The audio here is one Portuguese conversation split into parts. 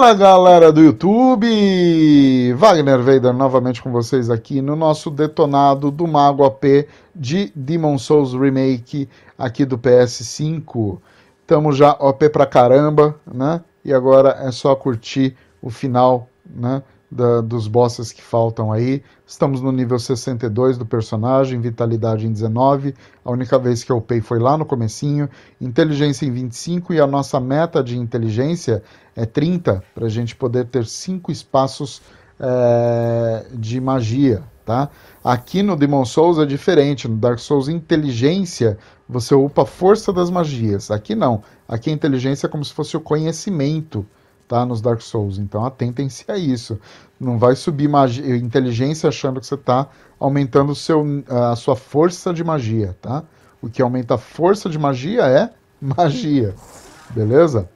Fala galera do YouTube! Wagner Vader novamente com vocês aqui no nosso detonado do Mago AP de Demon Souls Remake aqui do PS5. Tamo já OP pra caramba, né? E agora é só curtir o final, né? da, dos bosses que faltam aí. Estamos no nível 62 do personagem, vitalidade em 19. A única vez que eu upei foi lá no comecinho. Inteligência em 25 e a nossa meta de inteligência é 30, para a gente poder ter 5 espaços é, de magia, tá? Aqui no Demon Souls é diferente, no Dark Souls inteligência você upa a força das magias. Aqui não, aqui a inteligência é como se fosse o conhecimento, tá? Nos Dark Souls. Então atentem-se a isso. Não vai subir magia, inteligência achando que você está aumentando seu, a sua força de magia, tá? O que aumenta a força de magia é magia, beleza?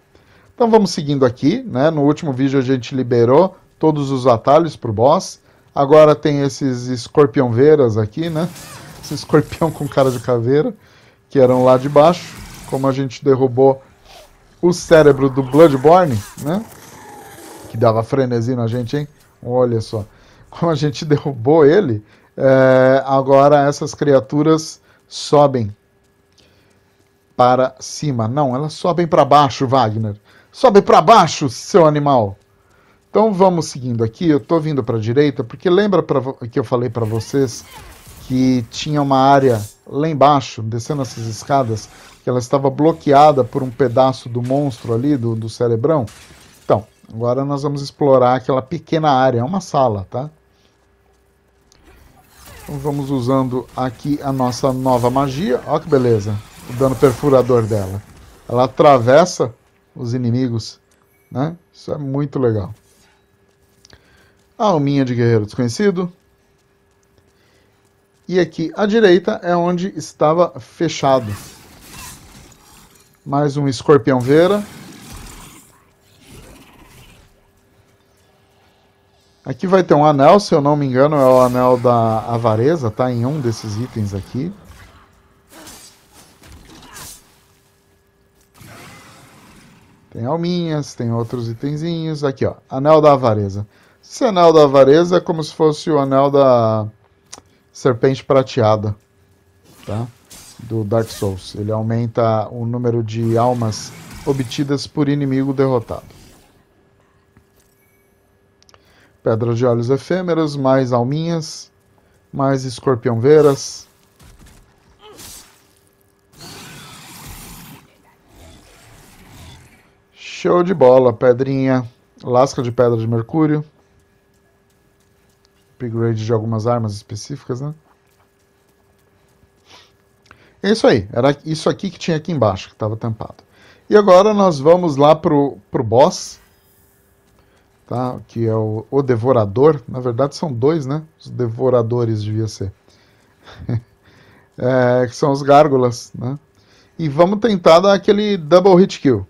Então vamos seguindo aqui, né? No último vídeo a gente liberou todos os atalhos pro boss. Agora tem esses escorpião-veiras aqui, né? Esse escorpião com cara de caveira, que eram lá de baixo. Como a gente derrubou o cérebro do Bloodborne, né? Que dava frenesi na gente, hein? Olha só. Como a gente derrubou ele, é, agora essas criaturas sobem para cima. Não, elas sobem para baixo, Wagner. Sobe para baixo, seu animal. Então vamos seguindo aqui. Eu estou vindo para a direita porque lembra pra, que eu falei para vocês que tinha uma área lá embaixo, descendo essas escadas, que ela estava bloqueada por um pedaço do monstro ali, do, do cerebrão. Então, agora nós vamos explorar aquela pequena área, é uma sala, tá? Então vamos usando aqui a nossa nova magia. Olha que beleza, o dano perfurador dela. Ela atravessa os inimigos, né? Isso é muito legal. A alminha de guerreiro desconhecido. E aqui à direita é onde estava fechado. Mais um escorpião Vera. Aqui vai ter um anel, se eu não me engano, é o anel da avareza, tá? Em um desses itens aqui. Tem alminhas, tem outros itenzinhos. Aqui, ó. Anel da avareza. Esse anel da avareza é como se fosse o anel da serpente prateada. Tá? do Dark Souls. Ele aumenta o número de almas obtidas por inimigo derrotado. Pedras de olhos efêmeras, mais alminhas, mais escorpião veras. Show de bola, pedrinha, lasca de pedra de mercúrio. Upgrade de algumas armas específicas, né? É isso aí, era isso aqui que tinha aqui embaixo, que estava tampado. E agora nós vamos lá pro, pro boss, tá? que é o, o Devorador. Na verdade são dois, né? Os Devoradores devia ser. é, que são os Gárgulas, né? E vamos tentar dar aquele double hit kill.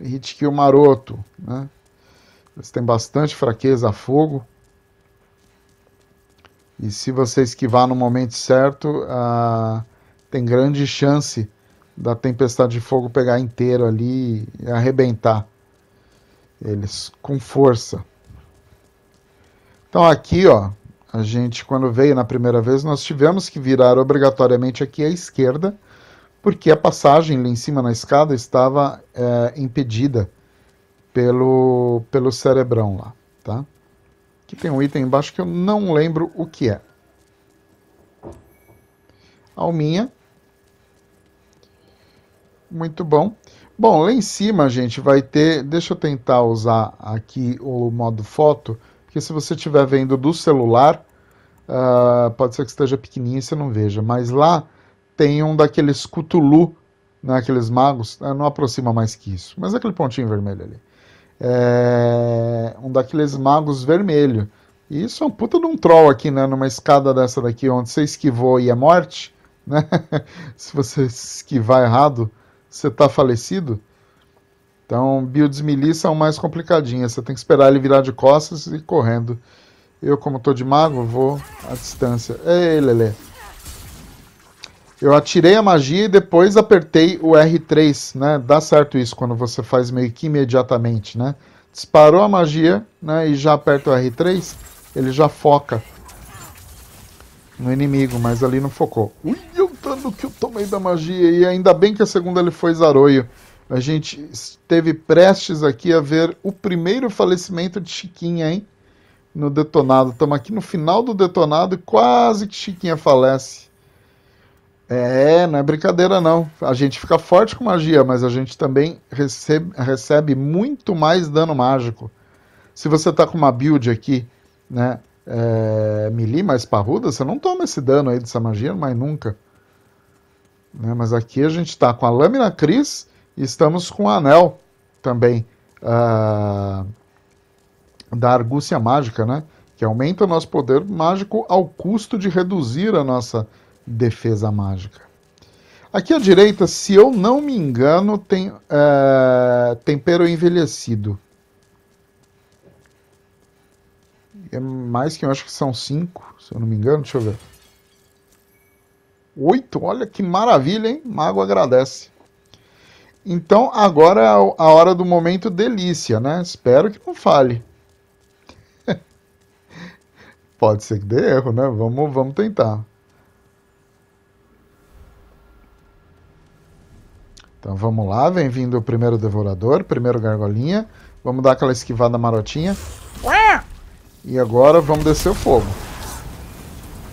Hit kill maroto, né? Eles têm bastante fraqueza a fogo. E se você esquivar no momento certo, tem grande chance da tempestade de fogo pegar inteiro ali e arrebentar eles com força. Então aqui, ó, a gente quando veio na primeira vez, nós tivemos que virar obrigatoriamente aqui à esquerda, porque a passagem ali em cima na escada estava é, impedida pelo, pelo cerebrão lá, tá? tem um item embaixo que eu não lembro o que é. Alminha. Muito bom. Bom, lá em cima, gente, vai ter... Deixa eu tentar usar aqui o modo foto, porque se você estiver vendo do celular, uh, pode ser que esteja pequenininho e você não veja, mas lá tem um daqueles Cthulhu, né, aqueles magos, ah, não aproxima mais que isso, mas é aquele pontinho vermelho ali é, um daqueles magos vermelho. E isso é um puta de um troll aqui, né? Numa escada dessa daqui, onde você esquivou e é morte, né? Se você esquivar errado, você tá falecido. Então, builds melee são mais complicadinhas. Você tem que esperar ele virar de costas e ir correndo. Eu, como tô de mago, vou à distância. Ei, lele eu atirei a magia e depois apertei o R3, né? Dá certo isso quando você faz meio que imediatamente, né? Disparou a magia, né? E já aperta o R3, ele já foca no inimigo, mas ali não focou. Ui, o dano que eu tomei da magia! E ainda bem que a segunda ele foi Zaroio. A gente esteve prestes aqui a ver o primeiro falecimento de Chiquinha, hein? No detonado. Estamos aqui no final do detonado e quase que Chiquinha falece. É, não é brincadeira não. A gente fica forte com magia, mas a gente também recebe, recebe muito mais dano mágico. Se você tá com uma build aqui, né, é, melee mais parruda, você não toma esse dano aí dessa magia, mas nunca. Né, mas aqui a gente tá com a lâmina Cris e estamos com o anel também uh, da argúcia mágica, né? Que aumenta o nosso poder mágico ao custo de reduzir a nossa defesa mágica. Aqui à direita, se eu não me engano, tem uh, tempero envelhecido. É mais que eu acho que são cinco, se eu não me engano. Deixa eu ver. Oito, olha que maravilha, hein? Mago agradece. Então agora é a hora do momento delícia, né? Espero que não fale. Pode ser que dê erro, né? Vamos, vamos tentar. Então vamos lá, vem vindo o primeiro devorador, primeiro gargolinha. Vamos dar aquela esquivada marotinha. E agora vamos descer o fogo.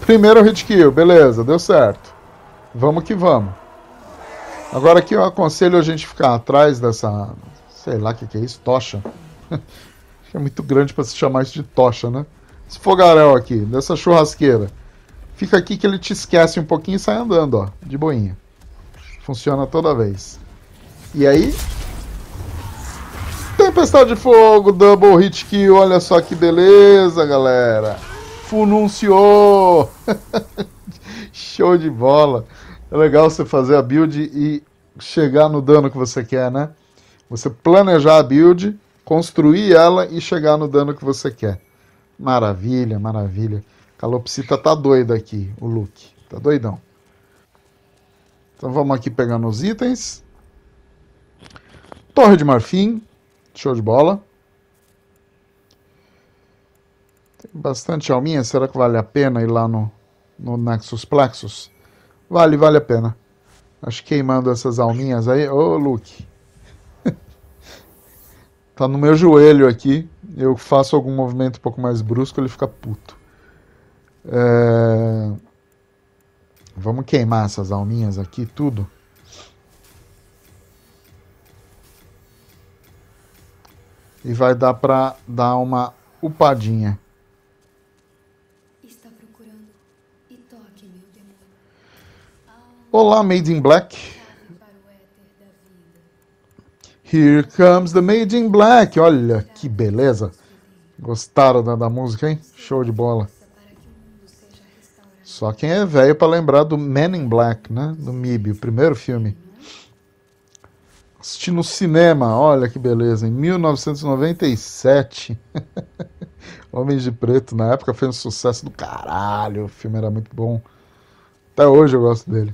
Primeiro hit kill, beleza, deu certo. Vamos que vamos. Agora aqui eu aconselho a gente ficar atrás dessa, sei lá o que, que é isso, tocha. é muito grande para se chamar isso de tocha, né? Esse fogaréu aqui, dessa churrasqueira. Fica aqui que ele te esquece um pouquinho e sai andando, ó, de boinha. Funciona toda vez. E aí? Tempestade de Fogo, Double Hit Kill, olha só que beleza, galera. Fununciou! Show de bola. É legal você fazer a build e chegar no dano que você quer, né? Você planejar a build, construir ela e chegar no dano que você quer. Maravilha, maravilha. Calopsita tá doido aqui, o Luke. Tá doidão. Então vamos aqui pegando os itens. Torre de marfim. Show de bola. Tem bastante alminha. Será que vale a pena ir lá no, no Nexus Plexus? Vale, vale a pena. Acho que queimando essas alminhas aí. Ô, Luke. tá no meu joelho aqui. Eu faço algum movimento um pouco mais brusco, ele fica puto. É... Vamos queimar essas alminhas aqui, tudo. E vai dar pra dar uma upadinha. Toque, Olá, Made in Black. Here Comes the Made in Black. Olha que beleza. Gostaram da, da música, hein? Show de bola. Só quem é velho para lembrar do Men in Black, né? Do MIB, o primeiro filme. Assisti no cinema, olha que beleza, em 1997. Homens de Preto, na época, fez um sucesso do caralho. O filme era muito bom. Até hoje eu gosto dele.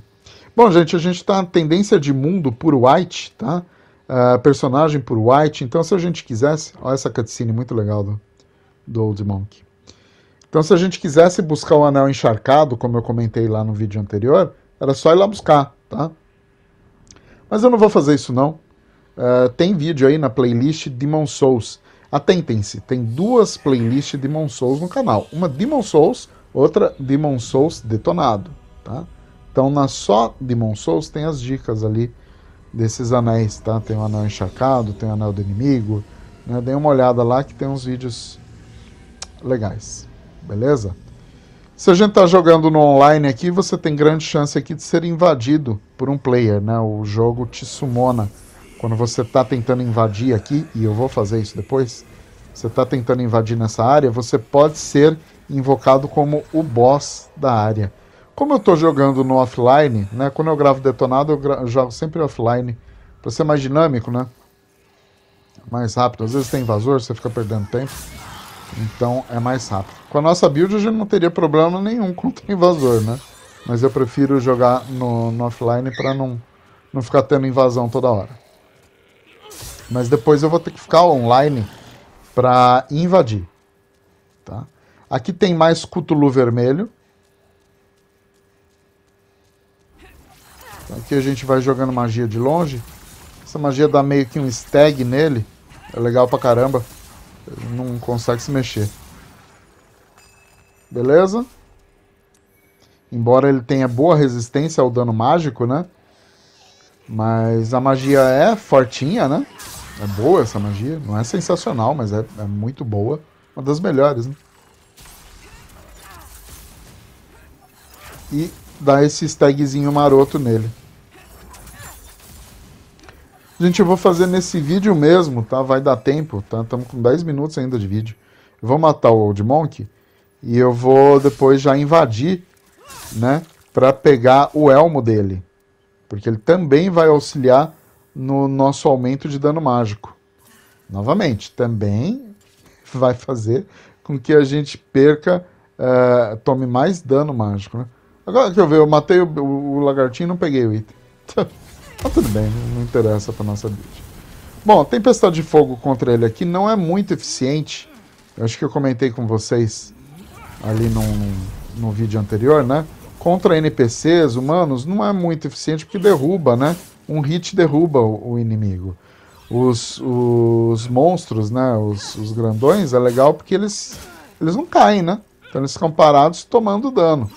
Bom, gente, a gente tá na tendência de mundo por White, tá? Uh, personagem por White. Então, se a gente quisesse. Olha essa cutscene muito legal do, do Old Monk. Então, se a gente quisesse buscar o anel encharcado, como eu comentei lá no vídeo anterior, era só ir lá buscar, tá? Mas eu não vou fazer isso não. Uh, tem vídeo aí na playlist Demon Souls. Atentem-se, tem duas playlists Demon Souls no canal. Uma Demon Souls, outra Demon Souls detonado, tá? Então na só Demon Souls tem as dicas ali desses anéis, tá? Tem o anel encharcado, tem o anel do inimigo, né? Dê uma olhada lá que tem uns vídeos legais beleza? Se a gente está jogando no online aqui, você tem grande chance aqui de ser invadido por um player, né? O jogo te sumona. Quando você está tentando invadir aqui, e eu vou fazer isso depois, você está tentando invadir nessa área, você pode ser invocado como o boss da área. Como eu estou jogando no offline, né? Quando eu gravo detonado, eu, gra eu jogo sempre offline, para ser mais dinâmico, né? Mais rápido. Às vezes tem invasor, você fica perdendo tempo. Então é mais rápido. Com a nossa build eu já não teria problema nenhum contra o invasor, né? Mas eu prefiro jogar no, no offline pra não, não ficar tendo invasão toda hora. Mas depois eu vou ter que ficar online pra invadir. Tá? Aqui tem mais Cthulhu vermelho. Aqui a gente vai jogando magia de longe. Essa magia dá meio que um stag nele. É legal pra caramba não consegue se mexer. Beleza? Embora ele tenha boa resistência ao dano mágico, né? Mas a magia é fortinha, né? É boa essa magia. Não é sensacional, mas é, é muito boa. Uma das melhores, né? E dá esse stagzinho maroto nele. Gente, eu vou fazer nesse vídeo mesmo, tá? Vai dar tempo, tá? Estamos com 10 minutos ainda de vídeo. Eu vou matar o Old Monk e eu vou depois já invadir, né? Pra pegar o elmo dele. Porque ele também vai auxiliar no nosso aumento de dano mágico. Novamente, também vai fazer com que a gente perca, uh, tome mais dano mágico, né? Agora que eu ver, eu matei o, o, o lagartinho e não peguei o item. Mas tudo bem, não interessa pra nossa build. Bom, Tempestade de Fogo contra ele aqui não é muito eficiente. Eu acho que eu comentei com vocês ali no no vídeo anterior, né? Contra NPCs, humanos, não é muito eficiente porque derruba, né? Um hit derruba o, o inimigo. Os, os monstros, né? Os, os, grandões, é legal porque eles, eles não caem, né? Então eles ficam parados tomando dano.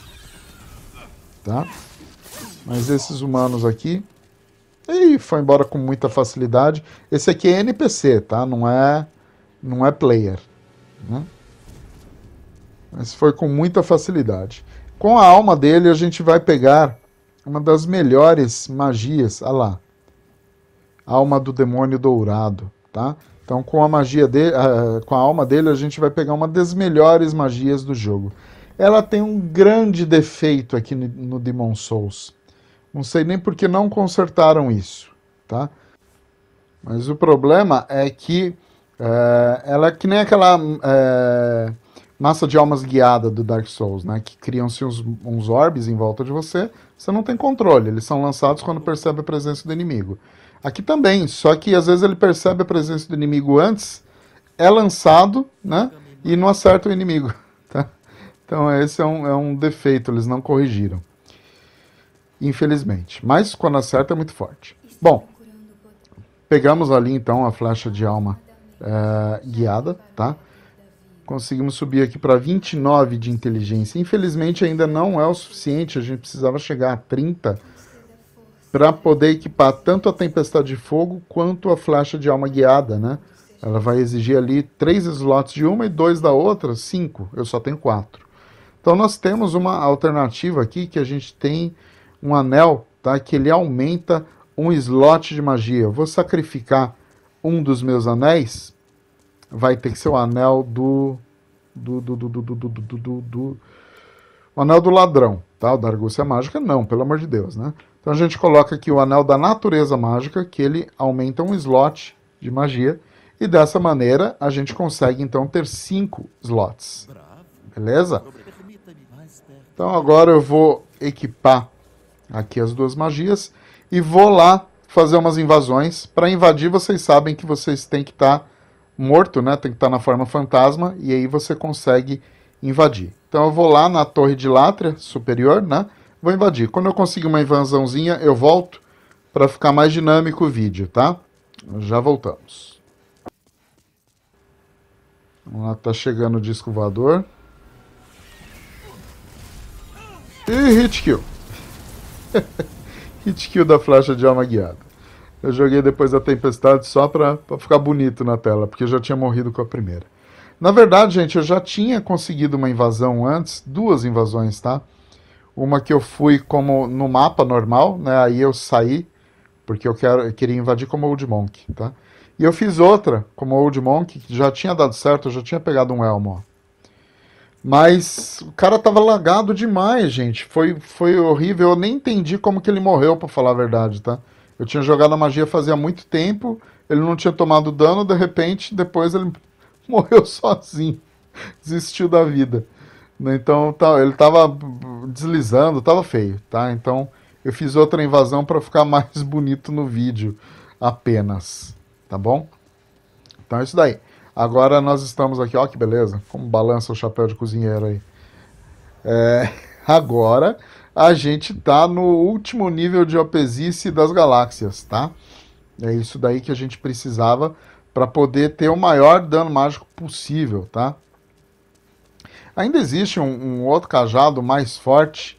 Tá? Mas esses humanos aqui e foi embora com muita facilidade. Esse aqui é NPC, tá? Não é, não é player. Né? Mas foi com muita facilidade. Com a alma dele, a gente vai pegar uma das melhores magias. Olha lá. Alma do demônio dourado, tá? Então, com a magia dele, uh, com a alma dele, a gente vai pegar uma das melhores magias do jogo. Ela tem um grande defeito aqui no, no Demon Souls não sei nem por que não consertaram isso, tá? Mas o problema é que é, ela é que nem aquela é, massa de almas guiada do Dark Souls, né? Que criam-se uns, uns orbes em volta de você, você não tem controle, eles são lançados quando percebe a presença do inimigo. Aqui também, só que às vezes ele percebe a presença do inimigo antes, é lançado, né? E não acerta o inimigo, tá? Então esse é um, é um defeito, eles não corrigiram infelizmente. Mas quando acerta é muito forte. Bom, pegamos ali então a flecha de alma é, guiada, tá? Conseguimos subir aqui para 29 de inteligência. Infelizmente ainda não é o suficiente, a gente precisava chegar a 30 para poder equipar tanto a tempestade de fogo quanto a flecha de alma guiada, né? Ela vai exigir ali três slots de uma e dois da outra, cinco. Eu só tenho quatro. Então nós temos uma alternativa aqui que a gente tem um anel, tá? Que ele aumenta um slot de magia. Eu vou sacrificar um dos meus anéis. Vai ter que ser o anel do do do do do do do, do, do, do o anel do ladrão, tá? O da argúcia mágica não, pelo amor de Deus, né? Então a gente coloca aqui o anel da natureza mágica, que ele aumenta um slot de magia. E dessa maneira a gente consegue então ter cinco slots. Beleza? Então agora eu vou equipar aqui as duas magias, e vou lá fazer umas invasões. Para invadir, vocês sabem que vocês têm que estar tá morto, né? Tem que estar tá na forma fantasma, e aí você consegue invadir. Então eu vou lá na torre de Látria, superior, né? Vou invadir. Quando eu conseguir uma invasãozinha, eu volto para ficar mais dinâmico o vídeo, tá? Já voltamos. Vamos lá, tá chegando o disco voador. E hit kill. Hit kill da flecha de alma guiada. Eu joguei depois da tempestade só pra, pra ficar bonito na tela, porque eu já tinha morrido com a primeira. Na verdade, gente, eu já tinha conseguido uma invasão antes, duas invasões, tá? Uma que eu fui como no mapa normal, né? Aí eu saí, porque eu, quero, eu queria invadir como Old Monk, tá? E eu fiz outra, como Old Monk, que já tinha dado certo, eu já tinha pegado um elmo, ó. Mas o cara tava lagado demais, gente. Foi, foi horrível. Eu nem entendi como que ele morreu, para falar a verdade, tá? Eu tinha jogado a magia fazia muito tempo, ele não tinha tomado dano, de repente, depois ele morreu sozinho. Desistiu da vida. Né, então, tá, ele tava deslizando, tava feio, tá? Então, eu fiz outra invasão para ficar mais bonito no vídeo apenas, tá bom? Então é isso daí. Agora nós estamos aqui, ó que beleza, como balança o chapéu de cozinheiro aí. É, agora a gente tá no último nível de opesice das galáxias, tá? É isso daí que a gente precisava para poder ter o maior dano mágico possível, tá? Ainda existe um, um outro cajado mais forte,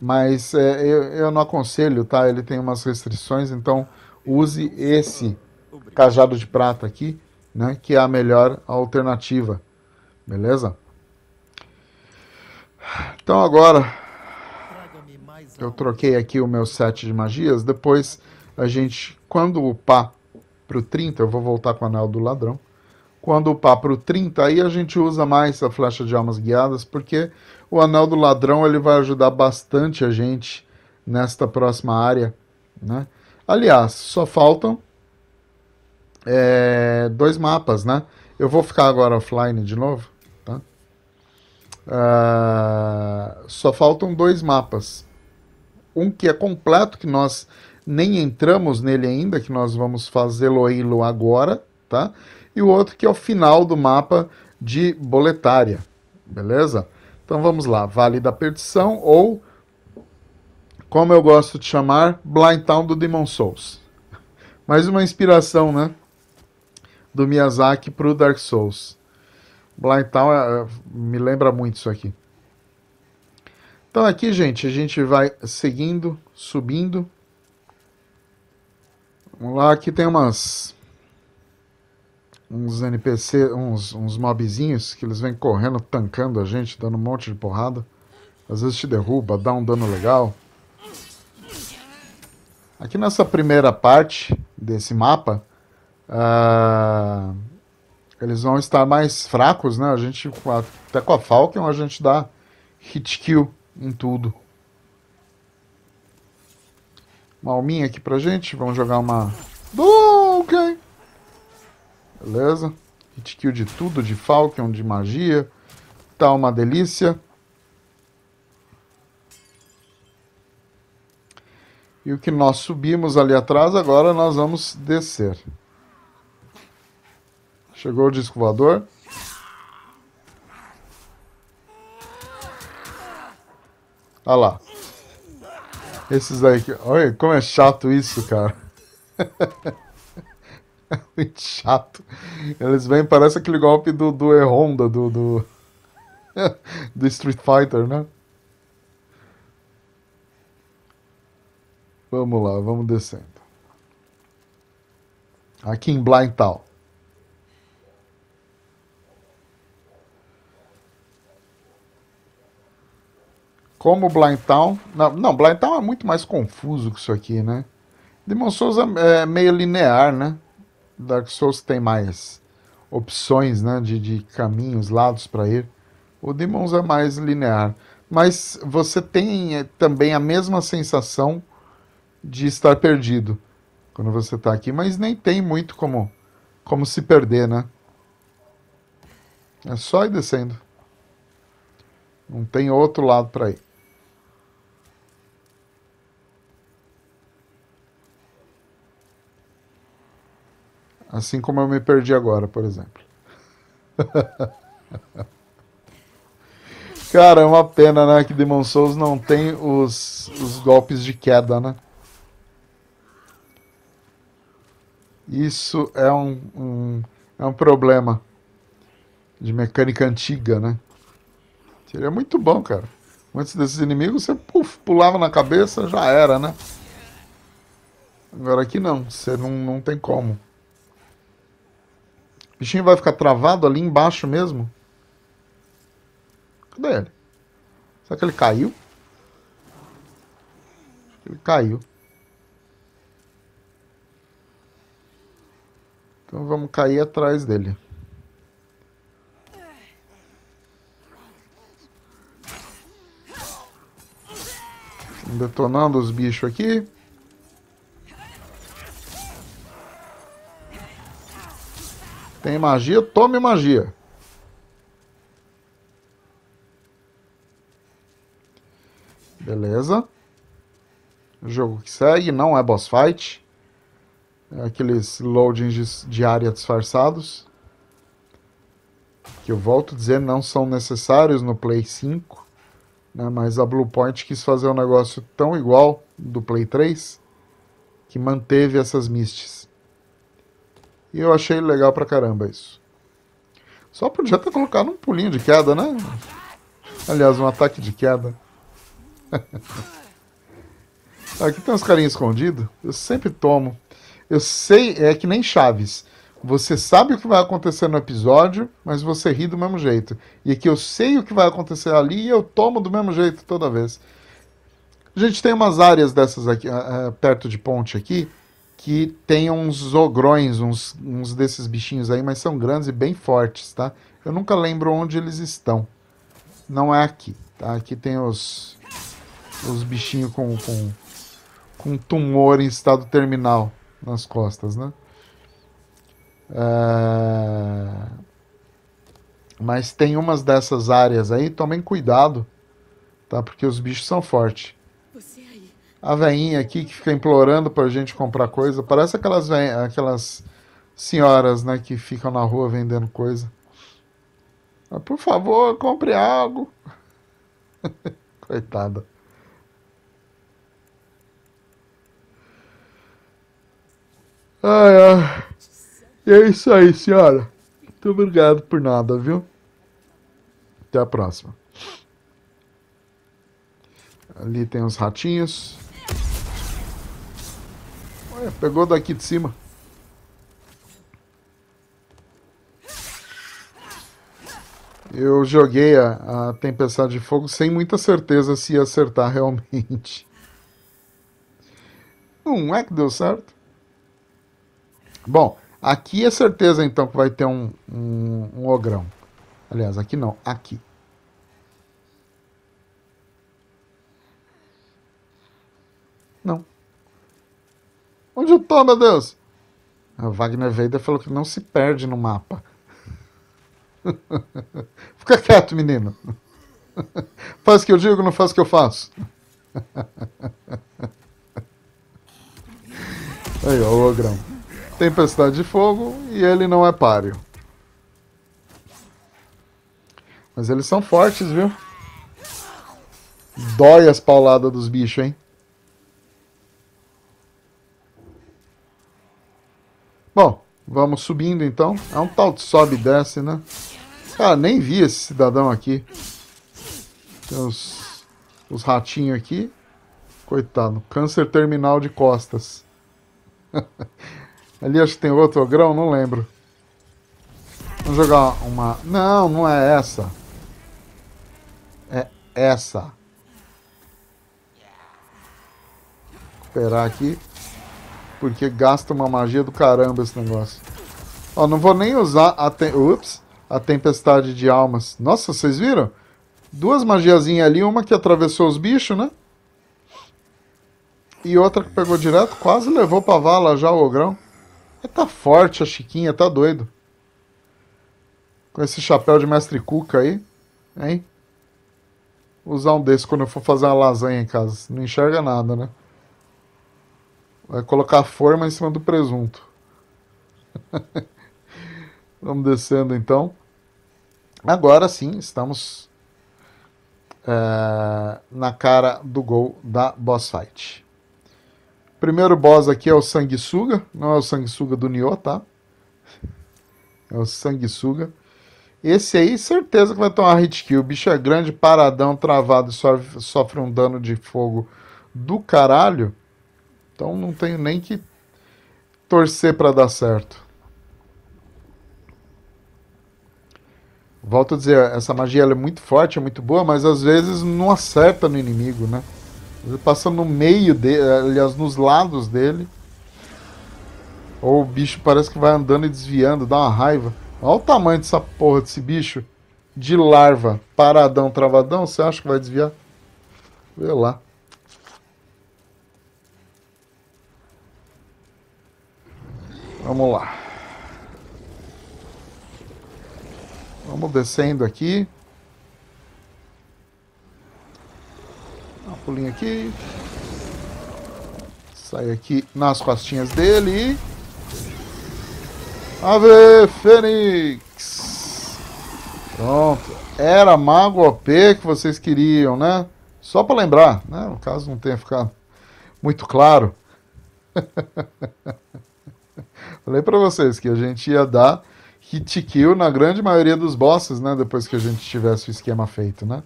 mas é, eu, eu não aconselho, tá? Ele tem umas restrições, então use esse cajado de prata aqui, né, que é a melhor alternativa. Beleza? Então agora eu troquei aqui o meu set de magias. Depois a gente, quando upar para o 30, eu vou voltar com o anel do ladrão. Quando upar para o 30, aí a gente usa mais a flecha de almas guiadas, porque o anel do ladrão ele vai ajudar bastante a gente nesta próxima área. Né? Aliás, só faltam é, dois mapas, né? Eu vou ficar agora offline de novo, tá? Uh, só faltam dois mapas. Um que é completo, que nós nem entramos nele ainda, que nós vamos fazê-lo agora, tá? E o outro que é o final do mapa de Boletária, beleza? Então vamos lá, Vale da Perdição ou, como eu gosto de chamar, Blind Town do Demon Souls. Mais uma inspiração, né? do Miyazaki pro Dark Souls. Blind Town é, é, me lembra muito isso aqui. Então aqui, gente, a gente vai seguindo, subindo. Vamos lá, aqui tem umas uns NPC, uns, uns mobzinhos que eles vêm correndo, tancando a gente, dando um monte de porrada. Às vezes te derruba, dá um dano legal. Aqui nessa primeira parte desse mapa, Uh, eles vão estar mais fracos, né? A gente, até com a Falcon, a gente dá hit kill em tudo. Uma alminha aqui pra gente. Vamos jogar uma... ok. Beleza. Hit kill de tudo, de Falcon, de magia. Tá uma delícia. E o que nós subimos ali atrás, agora nós vamos descer. Chegou o disco voador. Olha lá. Esses aí que... Olha como é chato isso, cara. é muito chato. Eles vêm, parece aquele golpe do, do E-Honda, do... Do... do Street Fighter, né? Vamos lá, vamos descendo. Aqui em Blind Town. como Blind Town, Não, não, Town é muito mais confuso que isso aqui, né? Demon Souls é, é meio linear, né? Dark Souls tem mais opções, né? De, de caminhos, lados para ir. O Demons é mais linear. Mas você tem é, também a mesma sensação de estar perdido quando você está aqui, mas nem tem muito como, como se perder, né? É só ir descendo. Não tem outro lado para ir. Assim como eu me perdi agora, por exemplo. Cara, é uma pena, né? Que Demon Souls não tem os, os golpes de queda, né? Isso é um, um, é um problema de mecânica antiga, né? Seria muito bom, cara. Antes desses inimigos, você puff, pulava na cabeça, já era, né? Agora aqui não, você não, não tem como bichinho vai ficar travado ali embaixo mesmo? Cadê ele? Será que ele caiu? ele caiu. Então vamos cair atrás dele. Detonando os bichos aqui. Tem magia, tome magia. Beleza. O jogo que segue, não é boss fight. É aqueles loadings de área disfarçados. Que eu volto a dizer, não são necessários no Play 5. Né? Mas a Bluepoint quis fazer um negócio tão igual do Play 3 que manteve essas mists. E eu achei legal pra caramba isso. Só podia ter colocado um pulinho de queda, né? Aliás, um ataque de queda. Aqui tem uns carinhas escondidos. Eu sempre tomo. Eu sei, é que nem Chaves. Você sabe o que vai acontecer no episódio, mas você ri do mesmo jeito. E aqui é eu sei o que vai acontecer ali e eu tomo do mesmo jeito toda vez. A gente tem umas áreas dessas aqui, ah, ah, perto de ponte aqui, que tem uns ogrões, uns, uns desses bichinhos aí, mas são grandes e bem fortes, tá? Eu nunca lembro onde eles estão. Não é aqui, tá? Aqui tem os, os bichinhos com, com, com tumor em estado terminal nas costas, né? É... Mas tem umas dessas áreas aí, tomem cuidado, tá? Porque os bichos são fortes a veinha aqui que fica implorando pra gente comprar coisa. Parece aquelas, veinha, aquelas senhoras, né, que ficam na rua vendendo coisa. Mas, ah, por favor, compre algo. Coitada. Ai, ai. E é isso aí, senhora. Muito obrigado por nada, viu? Até a próxima. Ali tem os ratinhos pegou daqui de cima. Eu joguei a, a Tempestade de Fogo sem muita certeza se ia acertar realmente. Não hum, é que deu certo. Bom, aqui é certeza então que vai ter um, um, um ogrão. Aliás, aqui não, aqui. Onde eu tô, meu Deus? A ah, Wagner Vader falou que não se perde no mapa. Fica quieto, menino. faz o que eu digo, não faz o que eu faço. Aí, ó, o Ogrão. Tempestade de fogo e ele não é páreo. Mas eles são fortes, viu? Dói as pauladas dos bichos, hein? Bom, vamos subindo então. É um tal de sobe e desce, né? Cara, ah, nem vi esse cidadão aqui. Tem os, os ratinhos aqui. Coitado, câncer terminal de costas. Ali acho que tem outro grão, não lembro. Vamos jogar uma... Não, não é essa. É essa. Recuperar aqui. Porque gasta uma magia do caramba esse negócio. Ó, não vou nem usar a, te... Ups, a tempestade de almas. Nossa, vocês viram? Duas magiazinhas ali, uma que atravessou os bichos, né? E outra que pegou direto, quase levou pra vala já o ogrão. E é, tá forte a Chiquinha, tá doido. Com esse chapéu de mestre Cuca aí, hein? Vou usar um desse quando eu for fazer uma lasanha em casa. Não enxerga nada, né? Vai colocar a forma em cima do presunto. Vamos descendo então. Agora sim, estamos é, na cara do gol da boss fight. Primeiro boss aqui é o Sanguessuga, não é o Sanguessuga do Nioh, tá? É o Sanguessuga. Esse aí, certeza que vai tomar hit kill. O bicho é grande, paradão, travado, e sofre um dano de fogo do caralho. Então não tenho nem que torcer para dar certo. Volto a dizer, essa magia é muito forte, é muito boa, mas às vezes não acerta no inimigo, né? Ele passa no meio dele, aliás, nos lados dele. Ou o bicho parece que vai andando e desviando, dá uma raiva. Olha o tamanho dessa porra desse bicho. De larva, paradão, travadão, você acha que vai desviar? Vê lá. Vamos lá. Vamos descendo aqui. Dá um pulinho aqui. Sai aqui nas costinhas dele. Ave Fênix! Pronto. Era Mago OP que vocês queriam, né? Só para lembrar, né? No caso não tenha ficado muito claro. Falei para vocês que a gente ia dar hit kill na grande maioria dos bosses, né? Depois que a gente tivesse o esquema feito, né?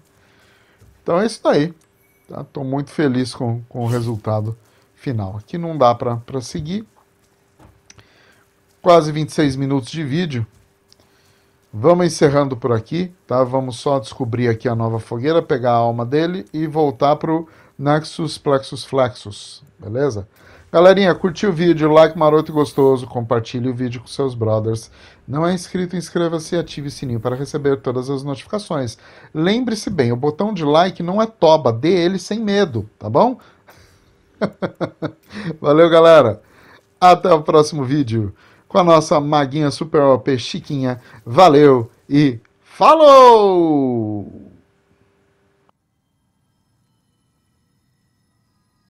Então é isso daí. Tá? Tô muito feliz com, com o resultado final. Aqui não dá para seguir. Quase 26 minutos de vídeo. Vamos encerrando por aqui, tá? Vamos só descobrir aqui a nova fogueira, pegar a alma dele e voltar pro Nexus Plexus Flexus, beleza? Galerinha, curtiu o vídeo, like maroto e gostoso, compartilhe o vídeo com seus brothers. Não é inscrito, inscreva-se e ative o sininho para receber todas as notificações. Lembre-se bem, o botão de like não é toba, dê ele sem medo, tá bom? Valeu, galera. Até o próximo vídeo com a nossa maguinha super OP Chiquinha. Valeu e falou!